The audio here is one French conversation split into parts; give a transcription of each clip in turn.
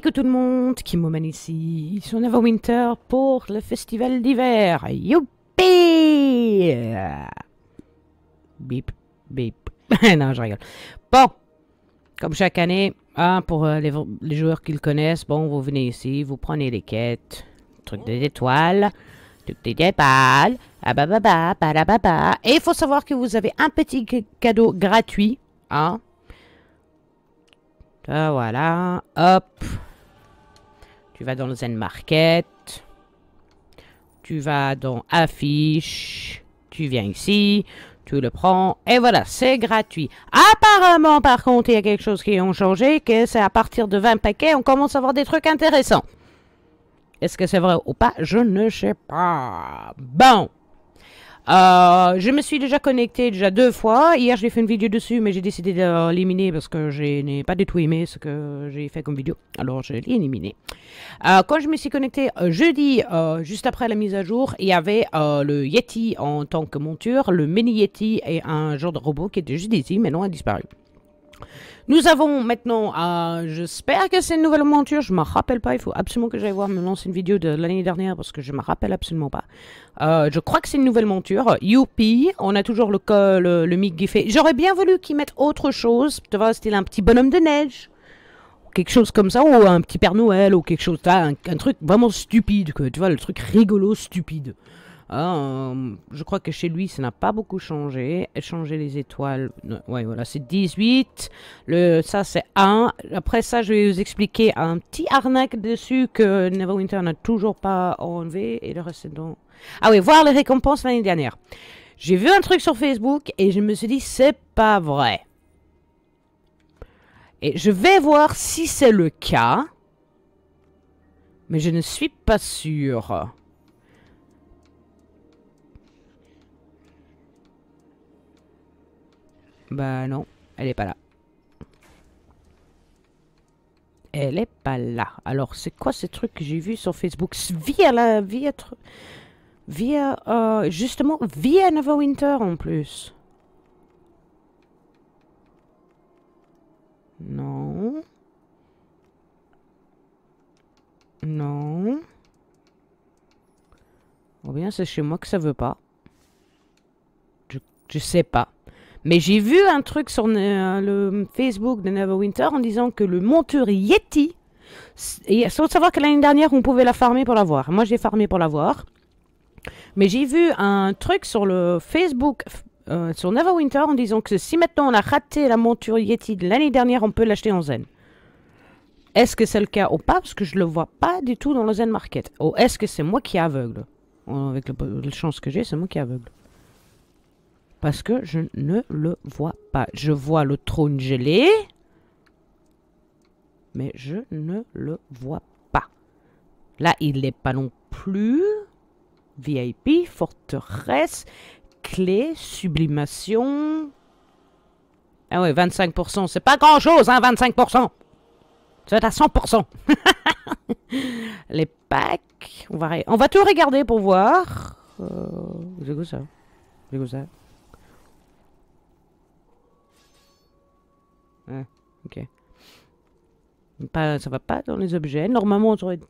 que tout le monde, qui Oman ici, sur Nova Winter pour le festival d'hiver. Youpi Bip, bip. non, je rigole. Bon, comme chaque année, hein, pour euh, les, joueurs qui le connaissent, bon, vous venez ici, vous prenez les quêtes, truc des étoiles, truc des abababa, ah, bah, bah, bah, Et il faut savoir que vous avez un petit cadeau gratuit, hein, ah, voilà. Hop. Tu vas dans le Zen Market. Tu vas dans Affiche. Tu viens ici. Tu le prends. Et voilà, c'est gratuit. Apparemment, par contre, il y a quelque chose qui a changé. Que c'est à partir de 20 paquets, on commence à avoir des trucs intéressants. Est-ce que c'est vrai ou pas Je ne sais pas. Bon. Euh, je me suis déjà connecté déjà deux fois. Hier, j'ai fait une vidéo dessus, mais j'ai décidé de l'éliminer parce que je n'ai pas du tout aimé ce que j'ai fait comme vidéo. Alors, je l'ai éliminé. Euh, quand je me suis connecté euh, jeudi, juste après la mise à jour, il y avait le Yeti en tant que monture, le Mini Yeti et un genre de robot qui était juste ici, mais non, a disparu. Nous avons maintenant, euh, j'espère que c'est une nouvelle monture, je ne me rappelle pas, il faut absolument que j'aille voir me lancer une vidéo de l'année dernière parce que je ne me rappelle absolument pas. Euh, je crois que c'est une nouvelle monture, youpi, on a toujours le, col, le mic giffé. J'aurais bien voulu qu'ils mettent autre chose, tu vois, c'était un petit bonhomme de neige, quelque chose comme ça, ou un petit Père Noël, ou quelque chose, un, un truc vraiment stupide, que, tu vois, le truc rigolo, stupide. Hein, euh, je crois que chez lui, ça n'a pas beaucoup changé. Changer les étoiles, euh, ouais, voilà, c'est 18. Le, ça, c'est 1. Après ça, je vais vous expliquer un petit arnaque dessus que Neverwinter n'a toujours pas enlevé. Et le reste, donc... Ah oui, voir les récompenses l'année dernière. J'ai vu un truc sur Facebook et je me suis dit, c'est pas vrai. Et je vais voir si c'est le cas. Mais je ne suis pas sûre. Bah non, elle est pas là. Elle est pas là. Alors, c'est quoi ce truc que j'ai vu sur Facebook Via la... Via... Via... Euh, justement, via Winter en plus. Non. Non. Ou oh bien c'est chez moi que ça veut pas. Je, je sais pas. Mais j'ai vu un truc sur euh, le Facebook de Neverwinter en disant que le monteur Yeti, et, sans savoir que l'année dernière, on pouvait la farmer pour l'avoir. Moi, j'ai farmé pour l'avoir. Mais j'ai vu un truc sur le Facebook, euh, sur Neverwinter, en disant que si maintenant on a raté la monture Yeti de l'année dernière, on peut l'acheter en zen. Est-ce que c'est le cas ou pas Parce que je le vois pas du tout dans le zen market. Ou est-ce que c'est moi qui est aveugle Avec la chance que j'ai, c'est moi qui est aveugle. Parce que je ne le vois pas. Je vois le trône gelé. Mais je ne le vois pas. Là, il n'est pas non plus. VIP, forteresse, clé, sublimation. Ah oui, 25%, c'est pas grand-chose, hein, 25%. Ça à 100%. Les packs, on va, on va tout regarder pour voir. Euh, c'est quoi ça C'est ça Ah, ok. Pas, ça va pas dans les objets. Normalement, on aurait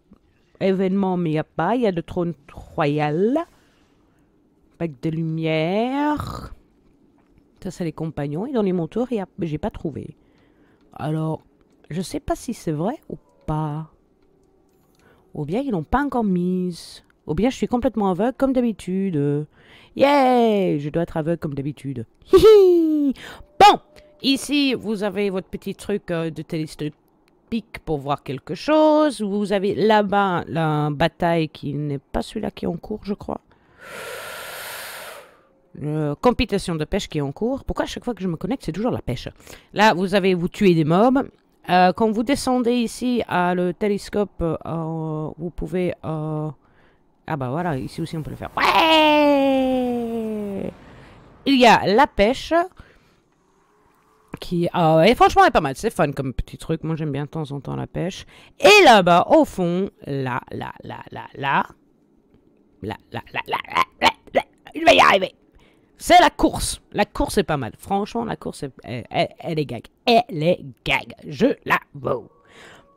événement, mais il n'y a pas. Il y a le trône royal. pas de lumière. Ça, c'est les compagnons. Et dans les monteurs, a... j'ai pas trouvé. Alors, je sais pas si c'est vrai ou pas. Ou bien ils l'ont pas encore mise. Ou bien je suis complètement aveugle comme d'habitude. Yeah Je dois être aveugle comme d'habitude. Hihi Ici, vous avez votre petit truc euh, de télescope pour voir quelque chose. Vous avez là-bas la bataille qui n'est pas celui-là qui est en cours, je crois. La euh, compétition de pêche qui est en cours. Pourquoi à chaque fois que je me connecte, c'est toujours la pêche Là, vous avez vous tuer des mobs. Euh, quand vous descendez ici à le télescope, vous pouvez... Ah bah voilà, ici aussi on peut le faire. Ouais Il y a la pêche. Qui, ah franchement, est pas mal. C'est fun comme petit truc. Moi, j'aime bien de temps en temps la pêche. Et là-bas, au fond, là, là, là, là, là, là, là, là, là, y arriver. C'est la course. La course est pas mal. Franchement, la course, est, elle, est gag. Elle est gag. Je la vaux.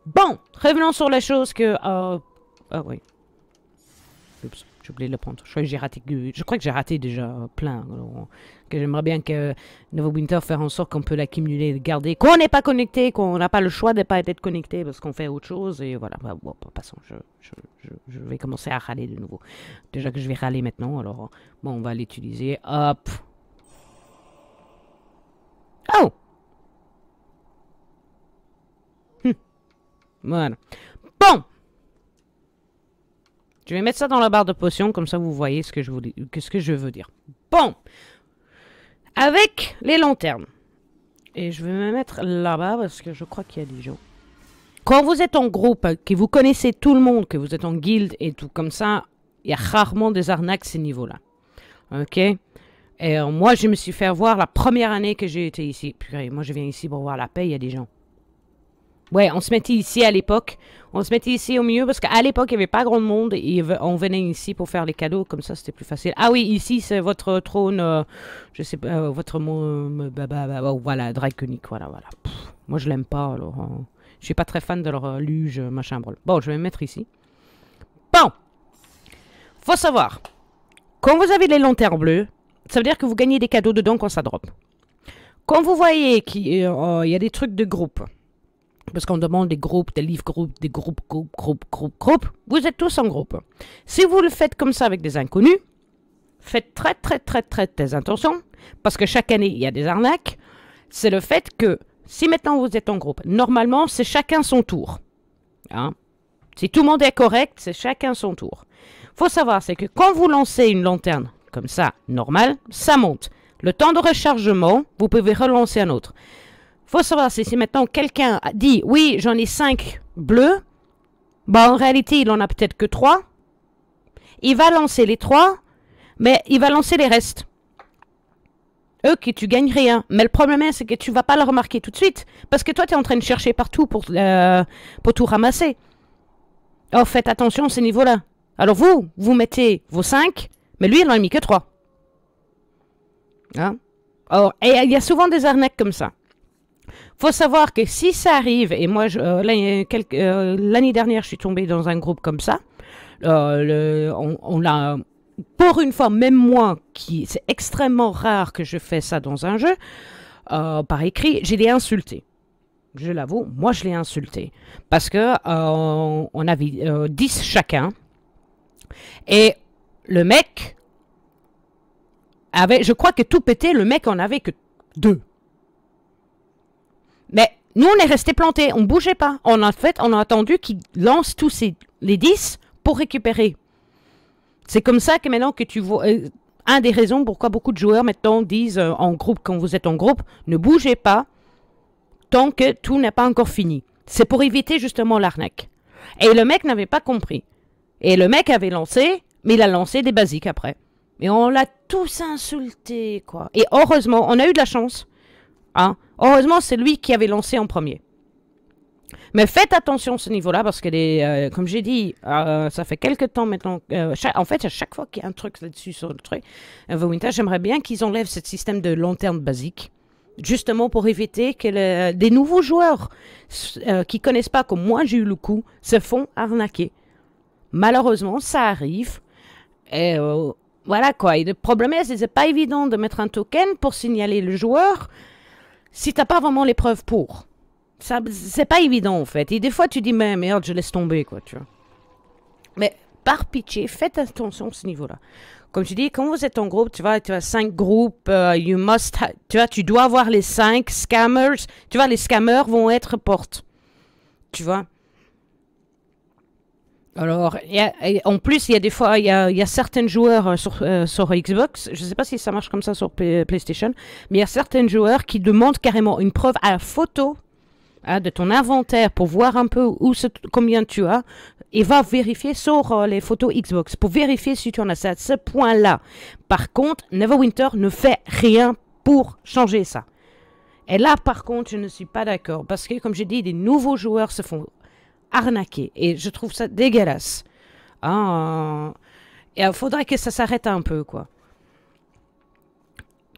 Bon, revenons sur la chose que... Euh, ah oui. Oups. J'ai oublié le prendre. Je crois que j'ai raté, déjà plein. que j'aimerais bien que Novo Winter fasse en sorte qu'on peut l'accumuler, le garder, qu'on n'est pas connecté, qu'on n'a pas le choix de ne pas être connecté parce qu'on fait autre chose. Et voilà, bah, bah, passons, je, vais commencer à râler de nouveau. Déjà que je vais râler maintenant, alors bon, on va l'utiliser. Hop Oh hum. Voilà. Bon je vais mettre ça dans la barre de potions, comme ça vous voyez ce que je, ce que je veux dire. Bon Avec les lanternes. Et je vais me mettre là-bas parce que je crois qu'il y a des gens. Quand vous êtes en groupe, que vous connaissez tout le monde, que vous êtes en guilde et tout comme ça, il y a rarement des arnaques à ces niveaux-là. Ok Et euh, moi, je me suis fait voir la première année que j'ai été ici. Puis moi, je viens ici pour voir la paix, il y a des gens. Ouais, on se mettait ici à l'époque. On se mettait ici au milieu parce qu'à l'époque, il n'y avait pas grand monde et on venait ici pour faire les cadeaux. Comme ça, c'était plus facile. Ah oui, ici, c'est votre trône. Euh, je sais pas, euh, votre mot. bah, bah, oh, voilà, draconique. Voilà, voilà. moi, je l'aime pas. Alors, euh, je suis pas très fan de leur luge, machin, brûle. Bon, je vais me mettre ici. Bon. Faut savoir. Quand vous avez les lanternes bleues, ça veut dire que vous gagnez des cadeaux dedans quand ça drop. Quand vous voyez qu'il y a des trucs de groupe parce qu'on demande des groupes, des livres groupes, des groupes, groupes, groupes, groupes, groupes. Vous êtes tous en groupe. Si vous le faites comme ça avec des inconnus, faites très, très, très, très, très attention, parce que chaque année, il y a des arnaques. C'est le fait que, si maintenant vous êtes en groupe, normalement, c'est chacun son tour. Hein. Si tout le monde est correct, c'est chacun son tour. Faut savoir, c'est que quand vous lancez une lanterne comme ça, normal, ça monte. Le temps de rechargement, vous pouvez relancer un autre faut savoir si, maintenant quelqu'un dit oui, j'en ai 5 bleus, bah en réalité il en a peut-être que 3. Il va lancer les trois, mais il va lancer les restes. Eux qui tu gagnes rien. Mais le problème c'est que tu vas pas le remarquer tout de suite parce que toi tu es en train de chercher partout pour, euh, pour tout ramasser. Oh, faites attention à ces niveaux-là. Alors vous, vous mettez vos 5, mais lui il en a mis que 3. Hein? et il y a souvent des arnaques comme ça faut savoir que si ça arrive, et moi, euh, euh, l'année dernière, je suis tombée dans un groupe comme ça, euh, on, l'a pour une fois, même moi, qui c'est extrêmement rare que je fais ça dans un jeu, par écrit, j'ai l'ai insulté. Je l'avoue, moi je l'ai insulté. Parce que on avait 10 chacun. Et le mec avait, je crois que tout pété, le mec en avait que deux. Mais nous, on est resté planté, on ne bougeait pas. On a fait, on a attendu qu'il lance tous les 10 pour récupérer. C'est comme ça que maintenant que tu vois... Euh, un des raisons pourquoi beaucoup de joueurs maintenant disent euh, en groupe, quand vous êtes en groupe, ne bougez pas tant que tout n'est pas encore fini. C'est pour éviter justement l'arnaque. Et le mec n'avait pas compris. Et le mec avait lancé, mais il a lancé des basiques après. Et on l'a tous insulté, quoi. Et heureusement, on a eu de la chance. Hein. Heureusement, c'est lui qui avait lancé en premier. Mais faites attention ce niveau-là parce que, est euh, comme j'ai dit, euh, ça fait quelques temps maintenant. Euh, en fait, à chaque fois qu'il y a un truc là-dessus sur le truc, Winter, j'aimerais bien qu'ils enlèvent ce système de lanterne basique. Justement pour éviter que des nouveaux joueurs qui connaissent pas, comme moi j'ai eu le coup, se font arnaquer. Malheureusement, ça arrive. Et voilà quoi. le problème est, c'est pas évident de mettre un token pour signaler le joueur si t'as pas vraiment les preuves pour. Ça, c'est pas évident en fait. Et des fois tu dis mais merde, je laisse tomber quoi, tu vois. Mais par pitié, faites attention à ce niveau-là. Comme tu dis, quand vous êtes en groupe, tu vois, tu as cinq groupes, euh, you must, tu vois, tu dois avoir les cinq scammers. Tu vois, les scammers vont être portes. Tu vois. Alors, en plus, il y a des fois, il y a, certains joueurs euh, euh, sur, Xbox, je ne sais pas si ça marche comme ça sur PlayStation, mais il y a certains joueurs qui demandent carrément une preuve à la photo hein, de ton inventaire pour voir un peu où combien tu as et va vérifier sur euh, les photos Xbox pour vérifier si tu en as à ce point-là. Par contre, Neverwinter ne fait rien pour changer ça. Et là, par contre, je ne suis pas d'accord parce que, comme j'ai dit, des nouveaux joueurs se font Arnaqué. Et je trouve ça dégueulasse. Ah, et il euh, faudrait que ça s'arrête un peu, quoi.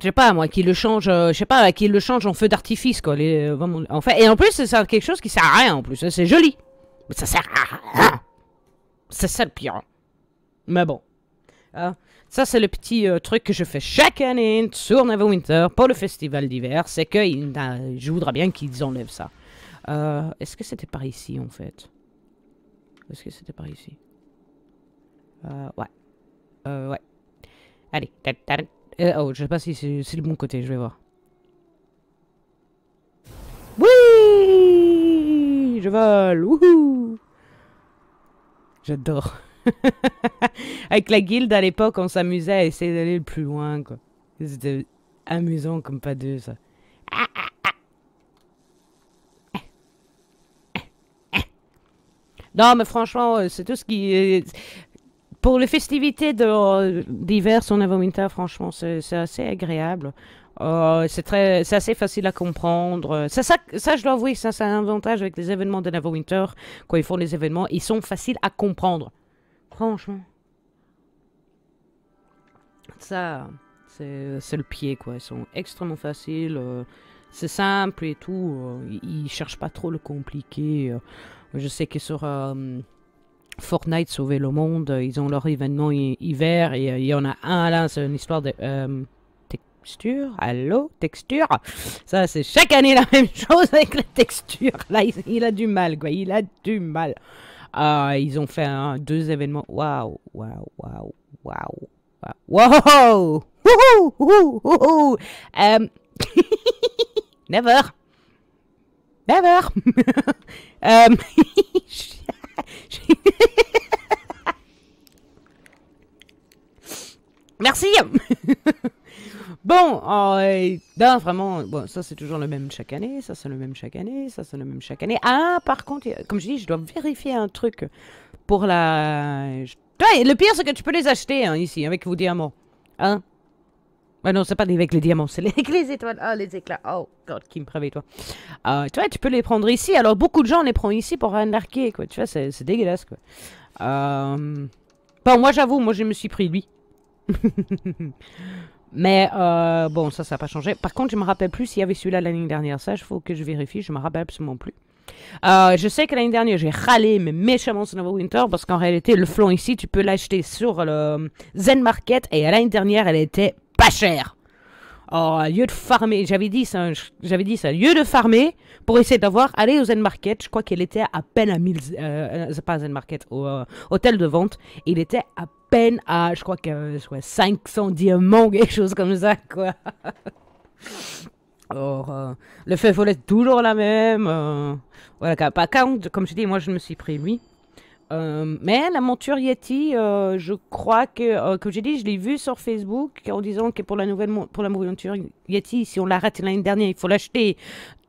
Je sais pas, moi, qui le change, euh, je sais pas, qui le change en feu d'artifice, quoi. Les, euh, en fait, et en plus, c'est quelque chose qui sert à rien, en plus. Hein, c'est joli. Mais ça sert à rien. C'est ça le pire. Hein. Mais bon. Hein. Ça, c'est le petit truc que je fais chaque année sur Neverwinter pour le festival d'hiver. C'est que je voudrais bien qu'ils enlèvent ça. Euh, est-ce que c'était par ici, en fait Est-ce que c'était par ici euh, Ouais. Euh, ouais. Allez. oh, je sais pas si c'est le bon côté, je vais voir. Oui Je vole J'adore. Avec la guilde, à l'époque, on s'amusait à essayer d'aller le plus loin, quoi. C'était amusant comme pas deux, ça. Non, mais franchement, c'est tout ce qui. Pour les festivités d'hiver, son Navo winter franchement, c'est assez agréable. Euh, c'est très, c'est assez facile à comprendre. Ça, ça, je dois avouer, ça, c'est un avantage avec les événements de Navo Winter. Quand ils font les événements, ils sont faciles à comprendre. Franchement. Ça, c'est le pied, quoi. Ils sont extrêmement faciles. Euh, c'est simple et tout. ils, euh, ils cherchent pas trop le compliqué. Je sais que sur euh, Fortnite, Sauver le Monde, euh, ils ont leur événement hiver et euh, il y en a un là, c'est une histoire de... texture Allo, Texture Ça, c'est chaque année la même chose avec la texture. Là, il, a du mal, quoi. Il a du mal. Ah, ils ont fait deux événements. Waouh, waouh, waouh, waouh. Waouh, Wouhou! Wouhou! Never! Never! Merci! bon, oh, ben, vraiment, bon, ça c'est toujours le même chaque année, ça c'est le même chaque année, ça c'est le même chaque année. Ah, par contre, comme je dis, je dois vérifier un truc pour la... le pire, c'est que tu peux les acheter hein, ici, avec vos diamants. Hein ah non, c'est pas avec les diamants, c'est avec les étoiles. oh, les éclats. Oh, God, qui me prévient, toi. Euh, tu vois, tu peux les prendre ici. Alors, beaucoup de gens les prennent ici pour anarquer, quoi. Tu vois, c'est dégueulasse, quoi. Euh, bon, moi, j'avoue, moi, je me suis pris lui. Mais, euh, bon, ça, ça n'a pas changé. Par contre, je me rappelle plus s'il y avait celui-là l'année dernière. Ça, il faut que je vérifie. Je me rappelle absolument plus. je sais que l'année dernière, j'ai râlé mais méchamment ce nouveau Winter parce qu'en réalité, le flon ici, tu peux l'acheter sur le Zen Market et l'année dernière, elle était pas cher. au oh, lieu de farmer, j'avais dit ça, j'avais dit ça, lieu de farmer pour essayer d'avoir, aller au Zen Market, je crois qu'elle était à peine à 1000, euh, euh, pas Zen Market, au euh, hôtel de vente, il était à peine à, je crois que 500 euh, diamants, quelque chose comme ça, quoi. Or, le feu toujours la même. voilà, pas quand comme je dis, moi je me suis pris lui. Euh, mais la monture Yeti, euh, je crois que, euh, comme j'ai dit, je l'ai vue sur Facebook en disant que pour la nouvelle pour la monture Yeti, si on l'arrête l'année dernière, il faut l'acheter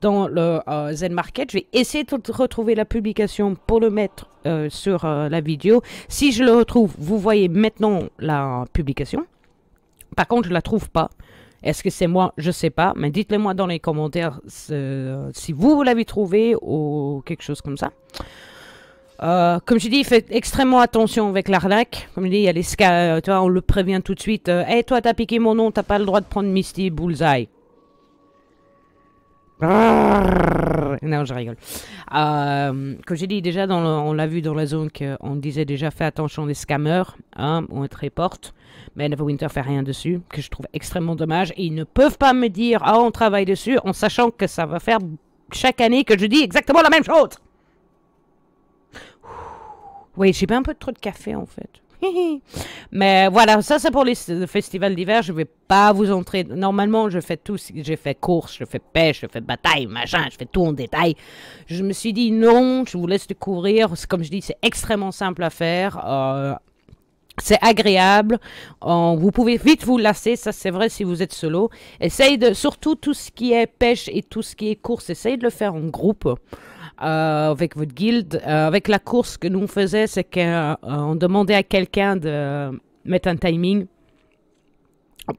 dans le Zen Market. Je vais essayer de retrouver la publication pour le mettre sur la vidéo. Si je le retrouve, vous voyez maintenant la publication. Par contre, je ne la trouve pas. Est-ce que c'est moi Je ne sais pas. Mais dites-le moi dans les commentaires si vous l'avez trouvé ou quelque chose comme ça. Euh, comme je dis, fait extrêmement attention avec l'arnaque. Comme je dis, il y a les scams, euh, tu vois, on le prévient tout de suite. Hé, euh, hey, eh, toi, t'as piqué mon nom, t'as pas le droit de prendre Misty Bullseye. Non, je rigole. comme j'ai dit déjà, dans on l'a vu dans la zone qu'on disait déjà, fait attention des scammers, hein, on très porte. Mais Neverwinter fait rien dessus, que je trouve extrêmement dommage. Et ils ne peuvent pas me dire, ah, on travaille dessus, en sachant que ça va faire chaque année que je dis exactement la même chose. Oui, j'ai bien un peu trop de café en fait. Mais voilà, ça c'est pour les festival d'hiver. Je vais pas vous entrer. Normalement, je fais tout. J'ai fait course, je fais pêche, je fais bataille, machin, je fais tout en détail. Je me suis dit non, je vous laisse découvrir. Comme je dis, c'est extrêmement simple à faire. Euh, c'est agréable. Euh, vous pouvez vite vous lasser, ça c'est vrai si vous êtes solo. Essayez de, surtout tout ce qui est pêche et tout ce qui est course, essayez de le faire en groupe. Euh, avec votre guild, euh, avec la course que nous on faisait, c'est qu'on euh, demandait à quelqu'un de mettre un timing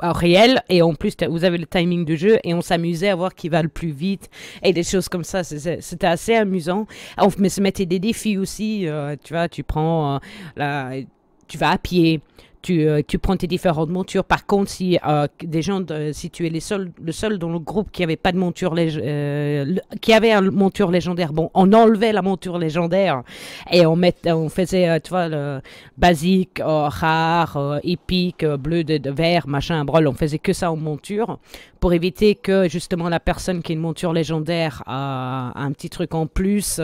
réel et en plus vous avez le timing du jeu et on s'amusait à voir qui va le plus vite et des choses comme ça c'était assez amusant on se mettait des défis aussi tu vois tu prends tu vas à pied tu, euh, tu, prends tes différentes montures. Par contre, si euh, des gens, tu es les seuls, le seul dans le groupe qui avait pas de monture euh, qui avait une monture légendaire, bon, on enlevait la monture légendaire et on met, on faisait, tu vois, le basique, rare, épique, bleu, de, vert, machin, brol. On faisait que ça en monture pour éviter que justement la personne qui a une monture légendaire a un petit truc en plus.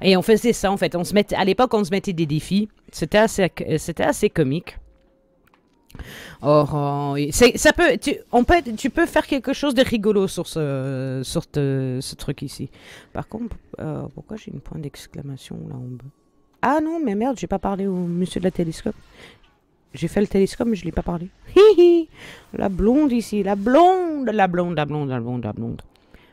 et on faisait ça en fait. On se met, à l'époque, on se mettait des défis. C'était assez, c'était assez comique. Or, euh, ça peut, tu, on peut, tu peux faire quelque chose de rigolo sur ce, sur ce truc ici. Par contre, euh, pourquoi j'ai une point d'exclamation là en bas Ah non, mais merde, j'ai pas parlé au monsieur de la télescope. J'ai fait le télescope, mais je l'ai pas parlé. La blonde ici, la blonde, la blonde, la blonde, la blonde, la blonde.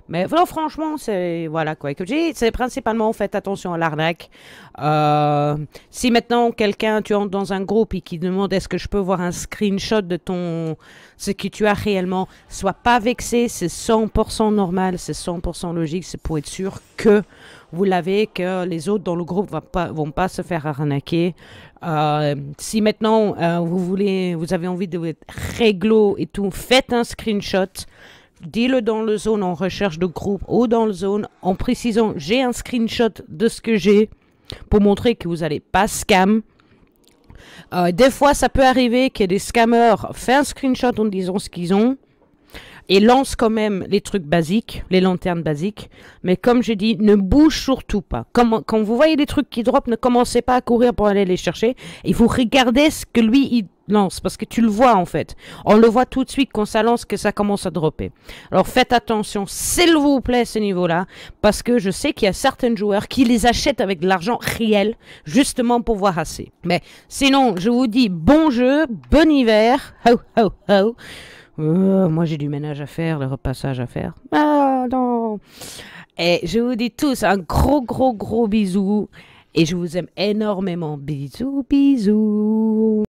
Mais franchement, c'est voilà quoi. C'est principalement faites attention à l'arnaque. Euh, si maintenant quelqu'un tu entres dans un groupe et qui demande est-ce que je peux voir un screenshot de ton ce que tu as réellement, sois pas vexé, c'est 100% normal, c'est 100% logique, c'est pour être sûr que vous l'avez, que les autres dans le groupe vont vont pas se faire arnaquer. Euh, si maintenant euh, vous voulez, vous avez envie de être réglo et tout, faites un screenshot dis-le dans le zone en recherche de groupe ou dans le zone en précisant j'ai un screenshot de ce que j'ai pour montrer que vous n'allez pas scam. Euh, des fois, ça peut arriver que des scammers font un screenshot en disant ce qu'ils ont et lance quand même les trucs basiques, les lanternes basiques. Mais comme j'ai dit, ne bouge surtout pas. Quand, quand vous voyez des trucs qui drop, ne commencez pas à courir pour aller les chercher. Il vous regardez ce que lui, il lance, parce que tu le vois en fait. On le voit tout de suite quand ça lance que ça commence à dropper. Alors faites attention, s'il vous plaît, à ce niveau-là, parce que je sais qu'il y a certains joueurs qui les achètent avec de l'argent réel, justement pour voir assez. Mais sinon, je vous dis bon jeu, bon hiver, ho ho ho. Euh, moi j'ai du ménage à faire, le repassage à faire. Ah non Et je vous dis tous un gros, gros, gros bisou. Et je vous aime énormément. Bisous, bisous.